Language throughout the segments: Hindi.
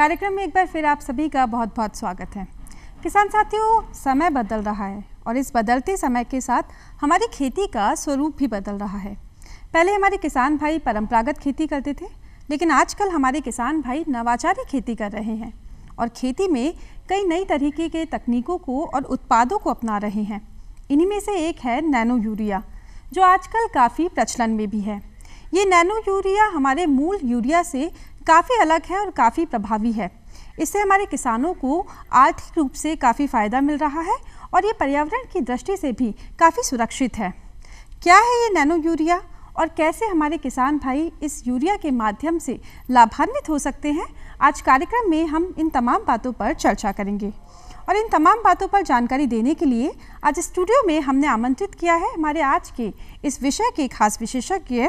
कार्यक्रम में एक बार फिर आप सभी का बहुत बहुत स्वागत है किसान साथियों समय बदल रहा है और इस बदलते समय के साथ हमारी खेती का स्वरूप भी बदल रहा है पहले हमारे किसान भाई परंपरागत खेती करते थे लेकिन आजकल हमारे किसान भाई नवाचारी खेती कर रहे हैं और खेती में कई नई तरीके के तकनीकों को और उत्पादों को अपना रहे हैं इन्हीं में से एक है नैनो यूरिया जो आजकल काफ़ी प्रचलन में भी है ये नैनो यूरिया हमारे मूल यूरिया से काफ़ी अलग है और काफ़ी प्रभावी है इससे हमारे किसानों को आर्थिक रूप से काफ़ी फ़ायदा मिल रहा है और ये पर्यावरण की दृष्टि से भी काफ़ी सुरक्षित है क्या है ये नैनो यूरिया और कैसे हमारे किसान भाई इस यूरिया के माध्यम से लाभान्वित हो सकते हैं आज कार्यक्रम में हम इन तमाम बातों पर चर्चा करेंगे और इन तमाम बातों पर जानकारी देने के लिए आज स्टूडियो में हमने आमंत्रित किया है हमारे आज के इस विषय के खास विशेषज्ञ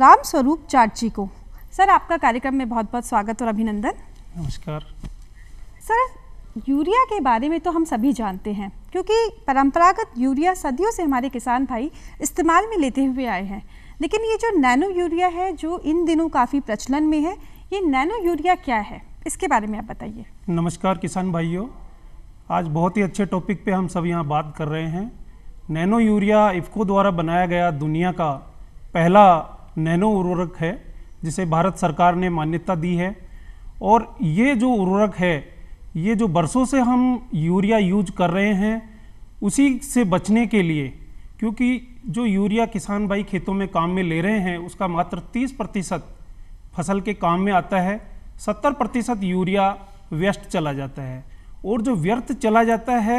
राम स्वरूप जाट जी को सर आपका कार्यक्रम में बहुत बहुत स्वागत और अभिनंदन नमस्कार सर यूरिया के बारे में तो हम सभी जानते हैं क्योंकि परंपरागत यूरिया सदियों से हमारे किसान भाई इस्तेमाल में लेते हुए आए हैं लेकिन ये जो नैनो यूरिया है जो इन दिनों काफ़ी प्रचलन में है ये नैनो यूरिया क्या है इसके बारे में आप बताइए नमस्कार किसान भाइयों आज बहुत ही अच्छे टॉपिक पे हम सब यहाँ बात कर रहे हैं नैनो यूरिया इफ्को द्वारा बनाया गया दुनिया का पहला नैनो उर्वरक है जिसे भारत सरकार ने मान्यता दी है और ये जो उर्वरक है ये जो बरसों से हम यूरिया यूज कर रहे हैं उसी से बचने के लिए क्योंकि जो यूरिया किसान भाई खेतों में काम में ले रहे हैं उसका मात्र 30 प्रतिशत फसल के काम में आता है 70 प्रतिशत यूरिया व्यस्त चला जाता है और जो व्यर्थ चला जाता है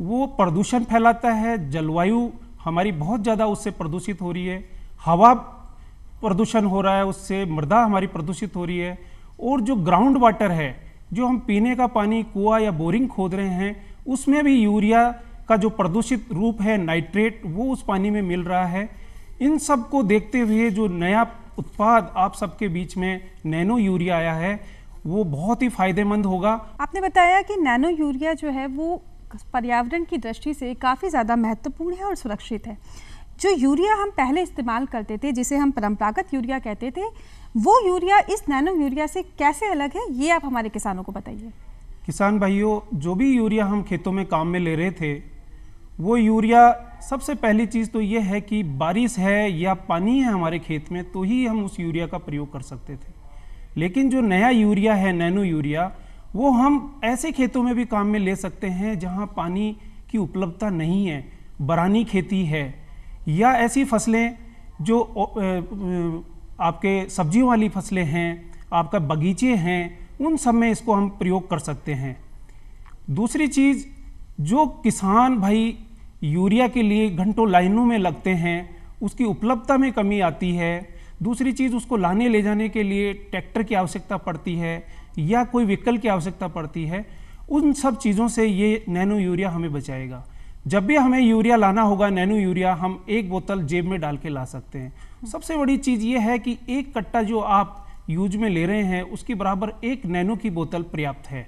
वो प्रदूषण फैलाता है जलवायु हमारी बहुत ज़्यादा उससे प्रदूषित हो रही है हवा प्रदूषण हो रहा है उससे मृदा हमारी प्रदूषित हो रही है और जो ग्राउंड वाटर है जो हम पीने का पानी कुआ या बोरिंग खोद रहे हैं उसमें भी यूरिया का जो प्रदूषित रूप है नाइट्रेट वो उस पानी में मिल रहा है इन सब को देखते हुए जो नया उत्पाद आप सबके बीच में नैनो यूरिया आया है वो बहुत ही फायदेमंद होगा आपने बताया कि नैनो यूरिया जो है वो पर्यावरण की दृष्टि से काफ़ी ज़्यादा महत्वपूर्ण है और सुरक्षित है जो यूरिया हम पहले इस्तेमाल करते थे जिसे हम परंपरागत यूरिया कहते थे वो यूरिया इस नैनो यूरिया से कैसे अलग है ये आप हमारे किसानों को बताइए किसान भाइयों जो भी यूरिया हम खेतों में काम में ले रहे थे वो यूरिया सबसे पहली चीज़ तो ये है कि बारिश है या पानी है हमारे खेत में तो ही हम उस यूरिया का प्रयोग कर सकते थे लेकिन जो नया यूरिया है नैनो यूरिया वो हम ऐसे खेतों में भी काम में ले सकते हैं जहाँ पानी की उपलब्धता नहीं है बरानी खेती है या ऐसी फसलें जो आपके सब्जियों वाली फसलें हैं आपका बगीचे हैं उन सब में इसको हम प्रयोग कर सकते हैं दूसरी चीज़ जो किसान भाई यूरिया के लिए घंटों लाइनों में लगते हैं उसकी उपलब्धता में कमी आती है दूसरी चीज़ उसको लाने ले जाने के लिए ट्रैक्टर की आवश्यकता पड़ती है या कोई व्हीकल की आवश्यकता पड़ती है उन सब चीज़ों से ये नैनो यूरिया हमें बचाएगा जब भी हमें यूरिया लाना होगा नैनो यूरिया हम एक बोतल जेब में डाल के ला सकते हैं सबसे बड़ी चीज़ ये है कि एक कट्टा जो आप यूज में ले रहे हैं उसकी बराबर एक नैनो की बोतल पर्याप्त है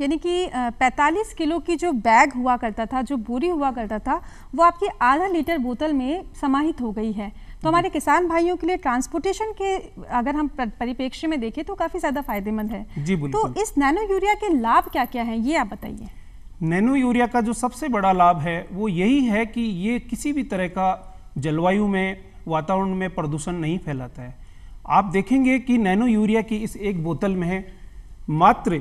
यानी कि 45 किलो की जो बैग हुआ करता था जो बोरी हुआ करता था वो आपकी आधा लीटर बोतल में समाहित हो गई है तो हमारे किसान भाइयों के लिए ट्रांसपोर्टेशन के अगर हम परिप्रेक्ष्य में देखें तो काफ़ी ज़्यादा फायदेमंद है जी तो इस नैनो यूरिया के लाभ क्या क्या हैं ये आप बताइए नैनो यूरिया का जो सबसे बड़ा लाभ है वो यही है कि ये किसी भी तरह का जलवायु में वातावरण में प्रदूषण नहीं फैलाता है आप देखेंगे कि नैनो यूरिया की इस एक बोतल में मात्र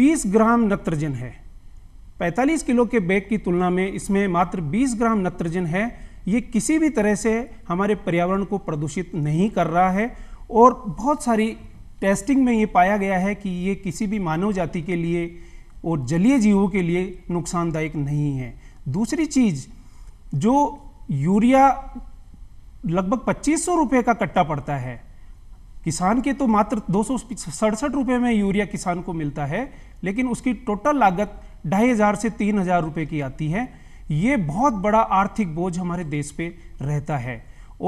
20 ग्राम नत्रजन है 45 किलो के बैग की तुलना में इसमें मात्र 20 ग्राम नत्रजन है ये किसी भी तरह से हमारे पर्यावरण को प्रदूषित नहीं कर रहा है और बहुत सारी टेस्टिंग में ये पाया गया है कि ये किसी भी मानव जाति के लिए और जलीय जीवों के लिए नुकसानदायक नहीं है दूसरी चीज़ जो यूरिया लगभग पच्चीस सौ रुपये का कट्टा पड़ता है किसान के तो मात्र दो सौ सड़सठ रुपये में यूरिया किसान को मिलता है लेकिन उसकी टोटल लागत ढाई हज़ार से तीन हज़ार रुपये की आती है ये बहुत बड़ा आर्थिक बोझ हमारे देश पे रहता है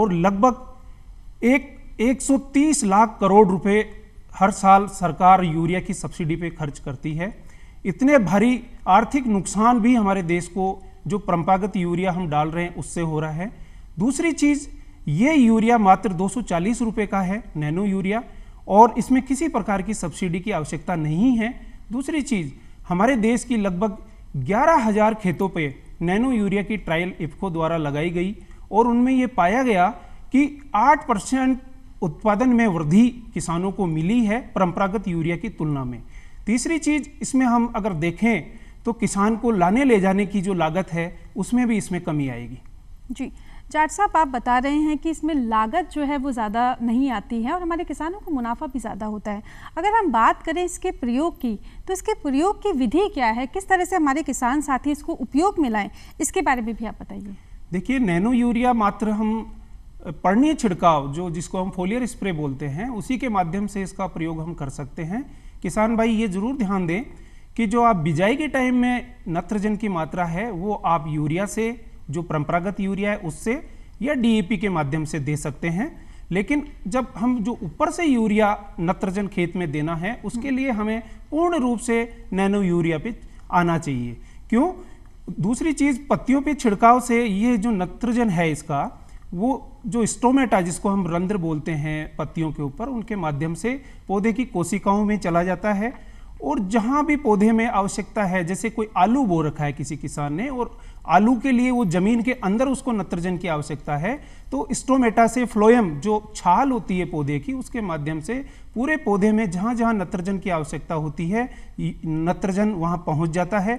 और लगभग एक 130 लाख करोड़ रुपए हर साल सरकार यूरिया की सब्सिडी पे खर्च करती है इतने भारी आर्थिक नुकसान भी हमारे देश को जो परंपरागत यूरिया हम डाल रहे हैं उससे हो रहा है दूसरी चीज़ ये यूरिया मात्र दो रुपए का है नैनो यूरिया और इसमें किसी प्रकार की सब्सिडी की आवश्यकता नहीं है दूसरी चीज़ हमारे देश की लगभग ग्यारह हज़ार खेतों पे नैनो यूरिया की ट्रायल इफ्को द्वारा लगाई गई और उनमें ये पाया गया कि 8 परसेंट उत्पादन में वृद्धि किसानों को मिली है परंपरागत यूरिया की तुलना में तीसरी चीज़ इसमें हम अगर देखें तो किसान को लाने ले जाने की जो लागत है उसमें भी इसमें कमी आएगी जी जाट साहब आप बता रहे हैं कि इसमें लागत जो है वो ज़्यादा नहीं आती है और हमारे किसानों को मुनाफा भी ज़्यादा होता है अगर हम बात करें इसके प्रयोग की तो इसके प्रयोग की विधि क्या है किस तरह से हमारे किसान साथी इसको उपयोग में लाएँ इसके बारे में भी आप बताइए देखिए नैनो यूरिया मात्र हम पर्णीय छिड़काव जो जिसको हम फोलियर स्प्रे बोलते हैं उसी के माध्यम से इसका प्रयोग हम कर सकते हैं किसान भाई ये ज़रूर ध्यान दें कि जो आप बिजाई के टाइम में नत्रजन की मात्रा है वो आप यूरिया से जो परंपरागत यूरिया है उससे या डीएपी के माध्यम से दे सकते हैं लेकिन जब हम जो ऊपर से यूरिया नत्रजन खेत में देना है उसके लिए हमें पूर्ण रूप से नैनो यूरिया पे आना चाहिए क्यों दूसरी चीज़ पत्तियों पे छिड़काव से ये जो नत्रजन है इसका वो जो स्टोमेटा जिसको हम रंध्र बोलते हैं पत्तियों के ऊपर उनके माध्यम से पौधे की कोशिकाओं में चला जाता है और जहाँ भी पौधे में आवश्यकता है जैसे कोई आलू बो रखा है किसी किसान ने और आलू के लिए वो ज़मीन के अंदर उसको नत्रजन की आवश्यकता है तो स्टोमेटा से फ्लोएम जो छाल होती है पौधे की उसके माध्यम से पूरे पौधे में जहाँ जहाँ नत्रजन की आवश्यकता होती है नत्रजन वहाँ पहुँच जाता है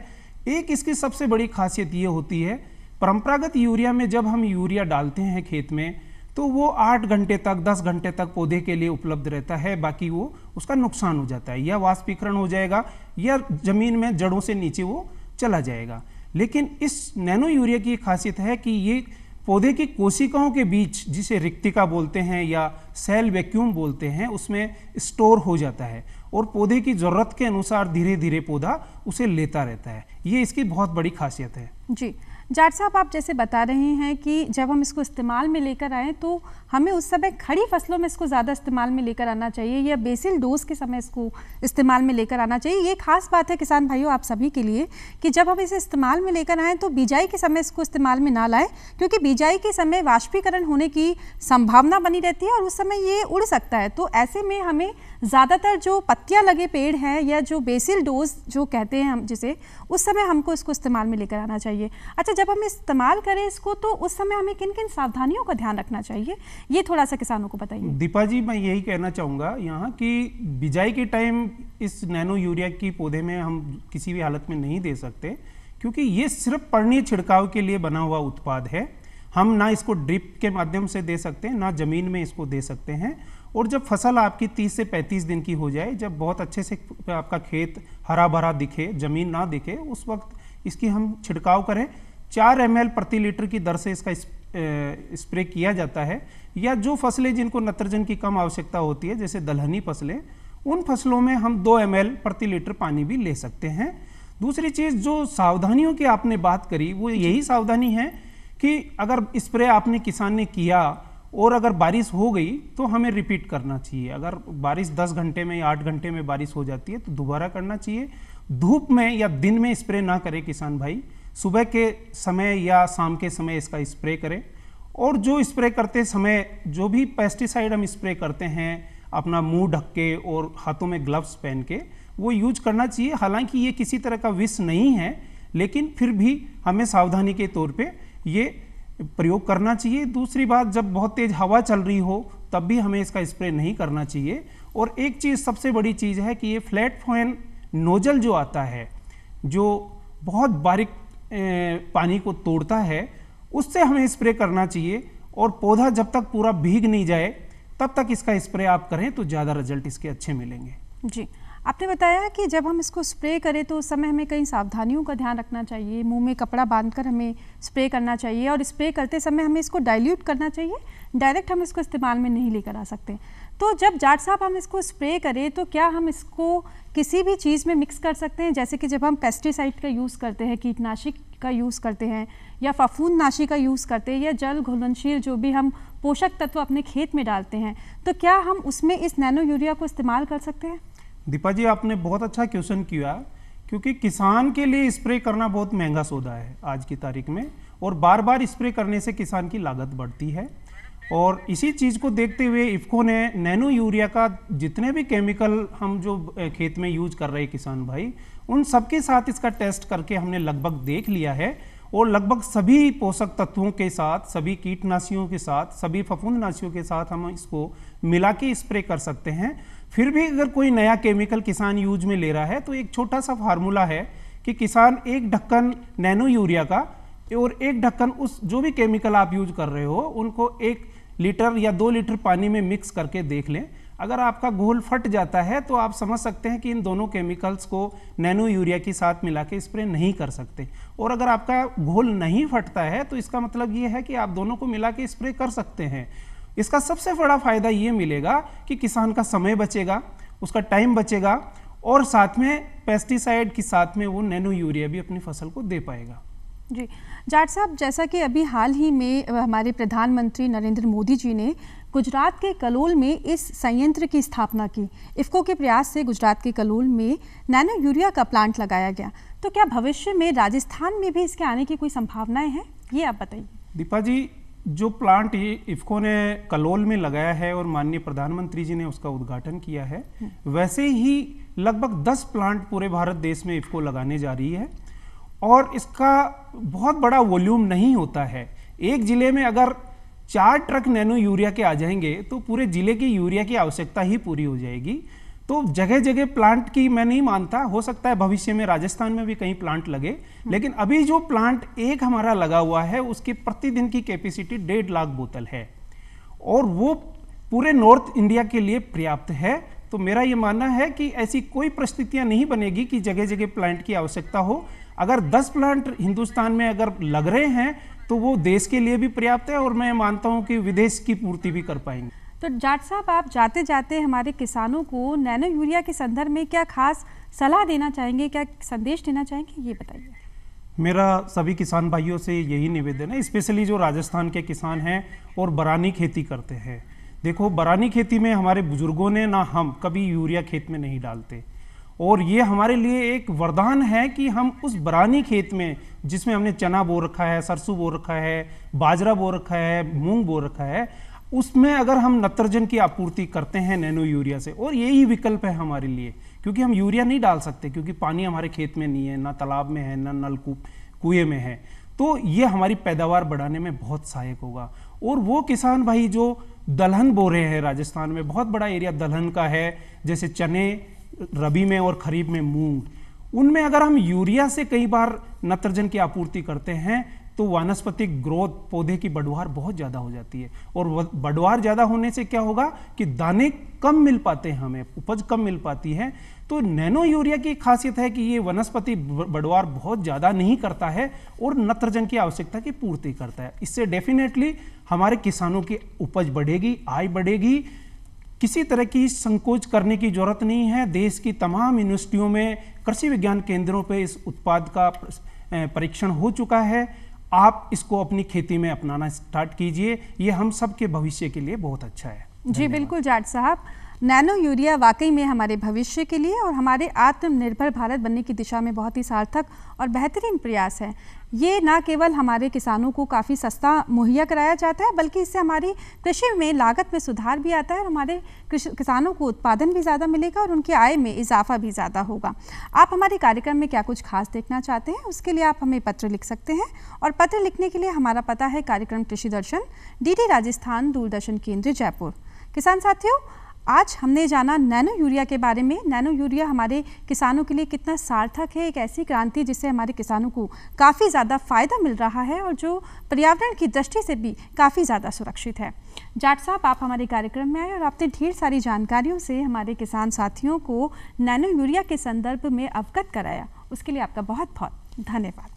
एक इसकी सबसे बड़ी खासियत ये होती है परंपरागत यूरिया में जब हम यूरिया डालते हैं खेत में तो वो आठ घंटे तक दस घंटे तक पौधे के लिए उपलब्ध रहता है बाकी वो उसका नुकसान हो जाता है या वाष्पीकरण हो जाएगा या ज़मीन में जड़ों से नीचे वो चला जाएगा लेकिन इस नैनो यूरिया की खासियत है कि ये पौधे की कोशिकाओं के बीच जिसे रिक्तिका बोलते हैं या सेल वैक्यूम बोलते हैं उसमें स्टोर हो जाता है और पौधे की ज़रूरत के अनुसार धीरे धीरे पौधा उसे लेता रहता है ये इसकी बहुत बड़ी खासियत है जी जाट साहब आप जैसे बता रहे हैं कि जब हम इसको इस्तेमाल में लेकर आएँ तो हमें उस समय खड़ी फसलों में इसको ज़्यादा इस्तेमाल में लेकर आना चाहिए या बेसिल डोज के समय इसको इस्तेमाल में लेकर आना चाहिए ये खास बात है किसान भाइयों आप सभी के लिए कि जब हम इसे इस्तेमाल में लेकर आएँ तो बिजाई के समय इसको इस्तेमाल में ना लाएँ क्योंकि बिजाई के समय वाष्पीकरण होने की संभावना बनी रहती है और उस समय ये उड़ सकता है तो ऐसे में हमें ज़्यादातर जो पत्तियाँ लगे पेड़ हैं या जो बेसिल डोज जो कहते हैं हम जिसे उस समय हमको इसको इस्तेमाल में लेकर आना चाहिए अच्छा जब हम इस्तेमाल करें इसको तो उस समय हमें किन किन सावधानियों का ध्यान रखना चाहिए ये थोड़ा सा किसानों को बताइए दीपा जी मैं यही कहना चाहूँगा यहाँ कि बिजाई के टाइम इस नैनो यूरिया की पौधे में हम किसी भी हालत में नहीं दे सकते क्योंकि ये सिर्फ पर्णीय छिड़काव के लिए बना हुआ उत्पाद है हम ना इसको ड्रिप के माध्यम से दे सकते हैं ना ज़मीन में इसको दे सकते हैं और जब फसल आपकी 30 से 35 दिन की हो जाए जब बहुत अच्छे से आपका खेत हरा भरा दिखे ज़मीन ना दिखे उस वक्त इसकी हम छिड़काव करें चार एम प्रति लीटर की दर से इसका स्प्रे किया जाता है या जो फसलें जिनको नत्रजन की कम आवश्यकता होती है जैसे दलहनी फसलें उन फसलों में हम दो एम प्रति लीटर पानी भी ले सकते हैं दूसरी चीज़ जो सावधानियों की आपने बात करी वो यही सावधानी है कि अगर स्प्रे आपने किसान ने किया और अगर बारिश हो गई तो हमें रिपीट करना चाहिए अगर बारिश 10 घंटे में या 8 घंटे में बारिश हो जाती है तो दोबारा करना चाहिए धूप में या दिन में स्प्रे ना करें किसान भाई सुबह के समय या शाम के समय इसका स्प्रे करें और जो स्प्रे करते समय जो भी पेस्टिसाइड हम स्प्रे करते हैं अपना मुंह ढक के और हाथों में ग्लव्स पहन के वो यूज करना चाहिए हालांकि ये किसी तरह का विष नहीं है लेकिन फिर भी हमें सावधानी के तौर पे ये प्रयोग करना चाहिए दूसरी बात जब बहुत तेज़ हवा चल रही हो तब भी हमें इसका स्प्रे नहीं करना चाहिए और एक चीज़ सबसे बड़ी चीज़ है कि ये फ्लैट फैन नोजल जो आता है जो बहुत बारीक पानी को तोड़ता है उससे हमें स्प्रे करना चाहिए और पौधा जब तक पूरा भीग नहीं जाए तब तक इसका स्प्रे आप करें तो ज़्यादा रिजल्ट इसके अच्छे मिलेंगे जी आपने बताया कि जब हम इसको स्प्रे करें तो उस समय हमें कई सावधानियों का ध्यान रखना चाहिए मुंह में कपड़ा बांधकर हमें स्प्रे करना चाहिए और स्प्रे करते समय हमें इसको डाइल्यूट करना चाहिए डायरेक्ट हम इसको इस्तेमाल में नहीं लेकर आ सकते तो जब जाट साहब हम इसको स्प्रे करें तो क्या हम इसको किसी भी चीज़ में मिक्स कर सकते हैं जैसे कि जब हम पेस्टिसाइड का यूज़ करते हैं कीटनाशक का यूज़ करते हैं या नाशी का यूज़ करते हैं या जल घुलनशील जो भी हम पोषक तत्व अपने खेत में डालते हैं तो क्या हम उसमें इस नैनो यूरिया को इस्तेमाल कर सकते हैं दीपा जी आपने बहुत अच्छा क्वेश्चन किया क्योंकि किसान के लिए स्प्रे करना बहुत महंगा सौदा है आज की तारीख में और बार बार स्प्रे करने से किसान की लागत बढ़ती है और इसी चीज़ को देखते हुए इफ्को ने नैनो यूरिया का जितने भी केमिकल हम जो खेत में यूज कर रहे किसान भाई उन सबके साथ इसका टेस्ट करके हमने लगभग देख लिया है और लगभग सभी पोषक तत्वों के साथ सभी कीटनाशियों के साथ सभी फफूंदनाशियों के साथ हम इसको मिला के स्प्रे कर सकते हैं फिर भी अगर कोई नया केमिकल किसान यूज में ले रहा है तो एक छोटा सा फार्मूला है कि किसान एक ढक्कन नैनो यूरिया का और एक ढक्कन उस जो भी केमिकल आप यूज कर रहे हो उनको एक लीटर या दो लीटर पानी में मिक्स करके देख लें अगर आपका घोल फट जाता है तो आप समझ सकते हैं कि इन दोनों केमिकल्स को नैनो यूरिया के साथ मिला के स्प्रे नहीं कर सकते और अगर आपका घोल नहीं फटता है तो इसका मतलब ये है कि आप दोनों को मिला के स्प्रे कर सकते हैं इसका सबसे बड़ा फायदा ये मिलेगा कि किसान का समय बचेगा उसका टाइम बचेगा और साथ में पेस्टिसाइड के साथ में वो नैनो यूरिया भी अपनी फसल को दे पाएगा जी जाट साहब जैसा कि अभी हाल ही में हमारे प्रधानमंत्री नरेंद्र मोदी जी ने गुजरात के कलोल में इस संयंत्र की स्थापना की इफ्को के प्रयास से गुजरात के कलोल में नैनो यूरिया का प्लांट लगाया गया तो क्या भविष्य में राजस्थान में भी इसके आने की कोई संभावनाएं हैं ये आप बताइए दीपा जी जो प्लांट ये इफ्को ने कलोल में लगाया है और माननीय प्रधानमंत्री जी ने उसका उद्घाटन किया है वैसे ही लगभग 10 प्लांट पूरे भारत देश में इफ्को लगाने जा रही है और इसका बहुत बड़ा वॉल्यूम नहीं होता है एक ज़िले में अगर चार ट्रक नैनो यूरिया के आ जाएंगे तो पूरे ज़िले की यूरिया की आवश्यकता ही पूरी हो जाएगी तो जगह जगह प्लांट की मैं नहीं मानता हो सकता है भविष्य में राजस्थान में भी कहीं प्लांट लगे हम्म। लेकिन अभी जो प्लांट एक हमारा लगा हुआ है उसकी प्रतिदिन की कैपेसिटी डेढ़ लाख बोतल है और वो पूरे नॉर्थ इंडिया के लिए पर्याप्त है तो मेरा ये मानना है कि ऐसी कोई परिस्थितियाँ नहीं बनेगी कि जगह जगह प्लांट की आवश्यकता हो अगर 10 प्लांट हिंदुस्तान में अगर लग रहे हैं तो वो देश के लिए भी पर्याप्त है और मैं मानता हूँ कि विदेश की पूर्ति भी कर पाएंगे तो जाट साहब आप जाते जाते हमारे किसानों को नैनो यूरिया के संदर्भ में क्या खास सलाह देना चाहेंगे क्या संदेश देना चाहेंगे ये बताइए मेरा सभी किसान भाइयों से यही निवेदन है स्पेशली जो राजस्थान के किसान हैं और बरानी खेती करते हैं देखो बरानी खेती में हमारे बुजुर्गों ने ना हम कभी यूरिया खेत में नहीं डालते और ये हमारे लिए एक वरदान है कि हम उस बरानी खेत में जिसमें हमने चना बो रखा है सरसों बो रखा है बाजरा बो रखा है मूंग बो रखा है उसमें अगर हम नत्रजन की आपूर्ति करते हैं नैनो यूरिया से और यही विकल्प है हमारे लिए क्योंकि हम यूरिया नहीं डाल सकते क्योंकि पानी हमारे खेत में नहीं है ना तालाब में है ना नलकूप कुएं में है तो ये हमारी पैदावार बढ़ाने में बहुत सहायक होगा और वो किसान भाई जो दलहन बो रहे हैं राजस्थान में बहुत बड़ा एरिया दलहन का है जैसे चने रबी में और खरीफ में मूंग उनमें अगर हम यूरिया से कई बार नत्रजन की आपूर्ति करते हैं तो वानस्पतिक ग्रोथ पौधे की बढ़वार बहुत ज़्यादा हो जाती है और बढ़वार ज़्यादा होने से क्या होगा कि दाने कम मिल पाते हैं हमें उपज कम मिल पाती है तो नैनो यूरिया की खासियत है कि ये वनस्पति बढ़वार बहुत ज़्यादा नहीं करता है और नत्रजन की आवश्यकता की पूर्ति करता है इससे डेफिनेटली हमारे किसानों की उपज बढ़ेगी आय बढ़ेगी किसी तरह की संकोच करने की जरूरत नहीं है देश की तमाम यूनिवर्सिटियों में कृषि विज्ञान केंद्रों पर इस उत्पाद का परीक्षण हो चुका है आप इसको अपनी खेती में अपनाना स्टार्ट कीजिए ये हम सबके भविष्य के लिए बहुत अच्छा है जी बिल्कुल जाट साहब नैनो यूरिया वाकई में हमारे भविष्य के लिए और हमारे आत्मनिर्भर भारत बनने की दिशा में बहुत ही सार्थक और बेहतरीन प्रयास है ये न केवल हमारे किसानों को काफ़ी सस्ता मुहैया कराया जाता है बल्कि इससे हमारी कृषि में लागत में सुधार भी आता है और हमारे किसानों को उत्पादन भी ज़्यादा मिलेगा और उनकी आय में इजाफा भी ज़्यादा होगा आप हमारे कार्यक्रम में क्या कुछ खास देखना चाहते हैं उसके लिए आप हमें पत्र लिख सकते हैं और पत्र लिखने के लिए हमारा पता है कार्यक्रम कृषि दर्शन डी राजस्थान दूरदर्शन केंद्र जयपुर किसान साथियों आज हमने जाना नैनो यूरिया के बारे में नैनो यूरिया हमारे किसानों के लिए कितना सार्थक है एक ऐसी क्रांति जिससे हमारे किसानों को काफ़ी ज़्यादा फ़ायदा मिल रहा है और जो पर्यावरण की दृष्टि से भी काफ़ी ज़्यादा सुरक्षित है जाट साहब आप हमारे कार्यक्रम में आए और आपने ढेर सारी जानकारियों से हमारे किसान साथियों को नैनो यूरिया के संदर्भ में अवगत कराया उसके लिए आपका बहुत बहुत धन्यवाद